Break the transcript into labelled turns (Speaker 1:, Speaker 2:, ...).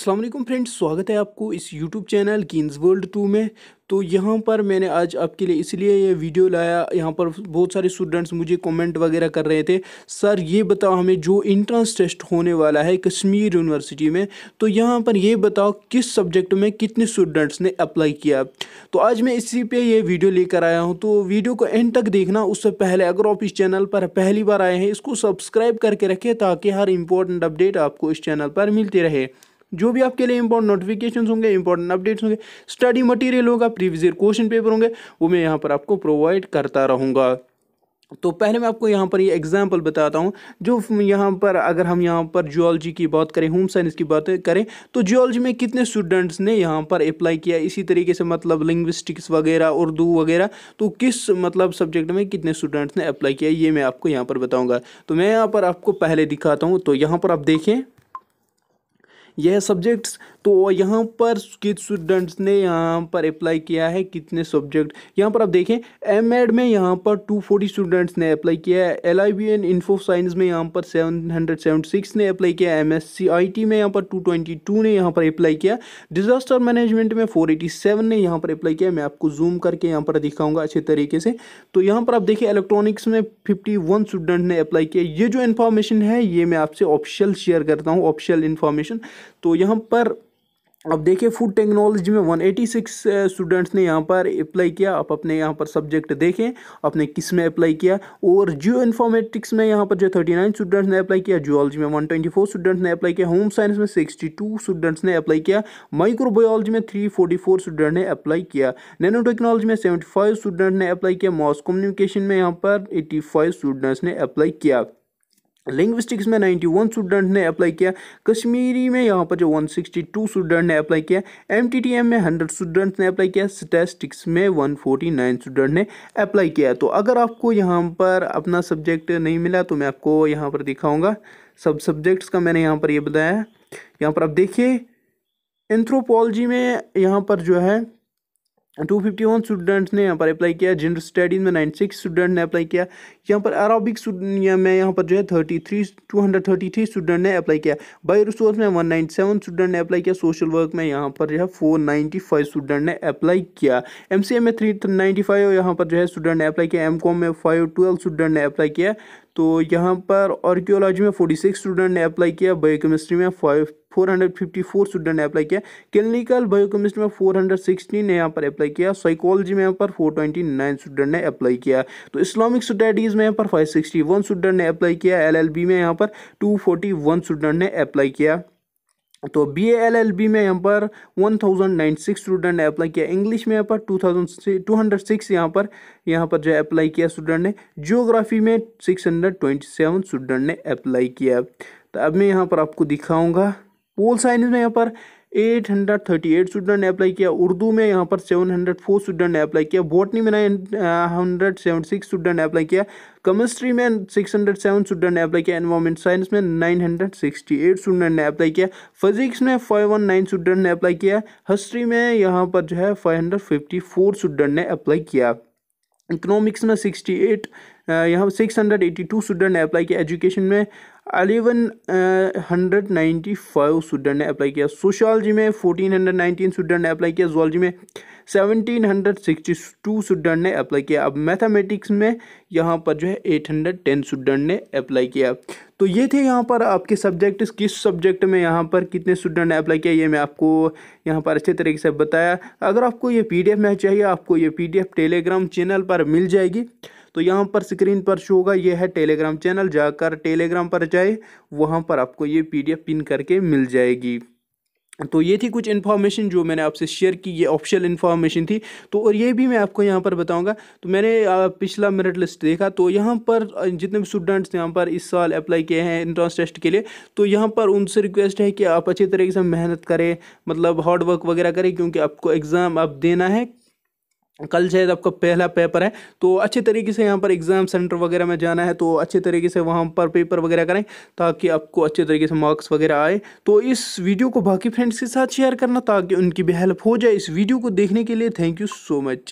Speaker 1: Aslam friends स्वागत है आपको इस यूट्यूब चैनल किन्स वर्ल्ड टू में तो यहाँ पर मैंने आज आपके लिए इसलिए ये वीडियो लाया यहाँ पर बहुत सारे स्टूडेंट्स मुझे कमेंट वगैरह कर रहे थे सर ये बताओ हमें जो इंट्रेंस टेस्ट होने वाला है कश्मीर यूनिवर्सिटी में तो यहाँ पर ये बताओ किस सब्जेक्ट में कितने स्टूडेंट्स ने अप्लाई किया तो आज मैं इसी पे ये वीडियो लेकर आया हूँ तो वीडियो को एंड तक देखना उससे पहले अगर आप इस चैनल पर पहली बार आए हैं इसको सब्सक्राइब करके रखें ताकि हर इम्पोर्टेंट अपडेट आपको इस चैनल पर मिलती रहे जो भी आपके लिए इंपॉर्टेंट नोटिफिकेशन होंगे इंपॉर्टेंट अपडेट्स होंगे स्टडी मटेरियल होगा प्रीवियस ईयर क्वेश्चन पेपर होंगे वो मैं यहाँ पर आपको प्रोवाइड करता रहूँगा तो पहले मैं आपको यहाँ पर ये यह एग्जांपल बताता हूँ जो यहाँ पर अगर हम यहाँ पर जियोलॉजी की बात करें होम साइंस की बात करें तो जियोलॉजी में कितने स्टूडेंट्स ने यहाँ पर अप्लाई किया इसी तरीके से मतलब लिंग्विस्टिक्स वगैरह उर्दू वगैरह तो किस मतलब सब्जेक्ट में कितने स्टूडेंट्स ने अप्लाई किया ये मैं आपको यहाँ पर बताऊँगा तो मैं यहाँ पर आपको पहले दिखाता हूँ तो यहाँ पर आप देखें यह सब्जेक्ट्स तो यहाँ पर किस स्टूडेंट्स ने यहाँ पर अप्लाई किया है कितने सब्जेक्ट यहाँ पर आप देखें एम एड में यहाँ पर 240 स्टूडेंट्स ने अप्लाई किया है L I B and info science में यहाँ पर 776 ने अप्लाई किया M S C I T में यहाँ पर 222 ने यहाँ पर अप्लाई किया डिजास्टर मैनेजमेंट में 487 ने यहाँ पर अप्लाई किया मैं आपको जूम करके यहाँ पर दिखाऊंगा अच्छे तरीके से तो यहाँ पर आप देखें इलेक्ट्रॉनिक्स में फिफ्टी स्टूडेंट ने अप्लाई किया ये जो इन्फॉर्मेशन है ये मैं आपसे ऑप्शियल शेयर करता हूँ ऑप्शियल इन्फॉर्मेशन तो यहाँ पर अब देखिए फूड टेक्नोलॉजी में 186 स्टूडेंट्स ने यहाँ पर अप्लाई किया आप अपने यहाँ पर सब्जेक्ट देखें अपने किस में अप्लाई किया और जियो इन्फॉर्मेटिक्स में यहाँ पर जो 39 स्टूडेंट्स ने अप्लाई किया जियोलॉजी में 124 स्टूडेंट्स ने अप्लाई किया होम साइंस में 62 स्टूडेंट्स ने अप्लाई किया माइक्रोबायोलॉजी में थ्री स्टूडेंट ने अप्लाई किया नैनो टेक्नोलॉजी में सेवेंटी स्टूडेंट ने अप्लाई किया मॉस कम्युनिकेशन में यहाँ पर 85 स्टूडेंट्स ने अप्लाई किया लिंग्विस्टिक्स में 91 स्टूडेंट ने अप्लाई किया कश्मीरी में यहाँ पर जो 162 स्टूडेंट ने अप्लाई किया एम में 100 स्टूडेंट्स ने अप्लाई किया स्टेस्टिक्स में 149 स्टूडेंट ने अप्लाई किया तो अगर आपको यहाँ पर अपना सब्जेक्ट नहीं मिला तो मैं आपको यहाँ पर दिखाऊंगा सब सब्जेक्ट्स का मैंने यहाँ पर ये यह बताया यहाँ पर आप देखिए एंथ्रोपोलॉजी में यहाँ पर जो है टू फिफ्टी वन स्टूडेंट्स ने यहाँ पर अप्लाई किया जनरल स्टडीज़ में नाइन सिक्स स्टूडेंट ने अप्लाई किया यहाँ पर अरबिक में यहाँ पर जो है thirty three two hundred thirty three student ने अप्लाई किया बायो रिसोर्स में वन नाइन सेवन स्टूडेंट ने अप्लाई किया सोशल वर्क में यहाँ पर जो है फोर नाइन्टी फाइव स्टूडेंट ने अप्लाई किया एम सी ए में थ्री नाइन्टी फाइव यहाँ पर जो है स्टूडेंट ने अप्लाई किया एम कॉम में फाइव ट्वेल्व स्टूडेंट ने अप्लाई किया तो यहाँ पर आर्कियोलॉजी में फोर्टी सिक्स स्टूडेंट ने अप्लाई किया बायो केमिस्ट्री में फाइव 454 स्टूडेंट ने अप्लाई किया क्लिनिकल बायोकेमिस्ट्री में 416 ने यहाँ पर अप्लाई किया साइकोलॉजी में यहाँ पर 429 स्टूडेंट ने अप्लाई किया तो इस्लामिक स्टडीज़ में यहाँ पर 561 स्टूडेंट ने अप्लाई किया एलएलबी में यहाँ पर 241 स्टूडेंट ने अप्लाई किया तो बी एल एल बी में यहाँ पर one thousand nine six student ने अप्लाई किया इंग्लिश में यहाँ पर two thousand two hundred six यहाँ पर यहाँ पर जो अप्लाई किया स्टूडेंट ने जियोग्राफी में six hundred twenty seven student ने अप्लाई किया तो अब मैं यहाँ पर आपको दिखाऊंगा पोल साइंस में यहाँ पर 838 स्टूडेंट ने अप्लाई किया उर्दू में यहाँ पर 704 स्टूडेंट ने अप्लाई किया बॉटनी में nine hundred seven six student ने अप्लाई किया केमिस्ट्री में 607 स्टूडेंट ने अप्लाई किया एनवायरमेंट साइंस में 968 स्टूडेंट ने अप्लाई किया फिजिक्स में 519 स्टूडेंट ने अप्लाई किया हिस्ट्री में यहाँ पर जो है 554 स्टूडेंट ने अप्लाई किया इकोनॉमिक्स में 68 uh, यहाँ टू स्टूडेंट ने अप्लाई किया एजुकेशन में eleven hundred ninety five student ने अप्लाई किया सोशलॉजी में फोर्टीन हंड्रेड नाइनटीन स्टूडेंट ने अप्लाई किया जोलॉजी में seventeen hundred sixty two student ने अप्लाई किया अब मैथमेटिक्स में यहाँ पर जो है एट हंड्रेड टेन स्टूडेंट ने अप्लाई किया तो ये थे यहाँ पर आपके सब्जेक्ट किस सब्जेक्ट में यहाँ पर कितने स्टूडेंट ने अप्लाई किया ये मैं आपको यहाँ पर अच्छे तरीके से बताया अगर आपको ये पी डी एफ में चाहिए आपको ये P D F Telegram channel पर मिल जाएगी तो यहाँ पर स्क्रीन पर शो होगा ये है टेलीग्राम चैनल जाकर टेलीग्राम पर जाए वहाँ पर आपको ये पी पिन करके मिल जाएगी तो ये थी कुछ इन्फॉर्मेशन जो मैंने आपसे शेयर की ये ऑप्शनल इन्फॉर्मेशन थी तो और ये भी मैं आपको यहाँ पर बताऊँगा तो मैंने पिछला मेरिट लिस्ट देखा तो यहाँ पर जितने भी स्टूडेंट्स यहाँ पर इस साल अप्लाई किए हैं इंट्रांस टेस्ट के लिए तो यहाँ पर उनसे रिक्वेस्ट है कि आप अच्छे तरीके से मेहनत करें मतलब हार्डवर्क वगैरह करें क्योंकि आपको एग्ज़ाम आप देना है कल शायद आपका पहला पेपर है तो अच्छे तरीके से यहाँ पर एग्ज़ाम सेंटर वगैरह में जाना है तो अच्छे तरीके से वहाँ पर पेपर वगैरह करें ताकि आपको अच्छे तरीके से मार्क्स वगैरह आए तो इस वीडियो को बाकी फ्रेंड्स के साथ शेयर करना ताकि उनकी भी हेल्प हो जाए इस वीडियो को देखने के लिए थैंक यू सो मच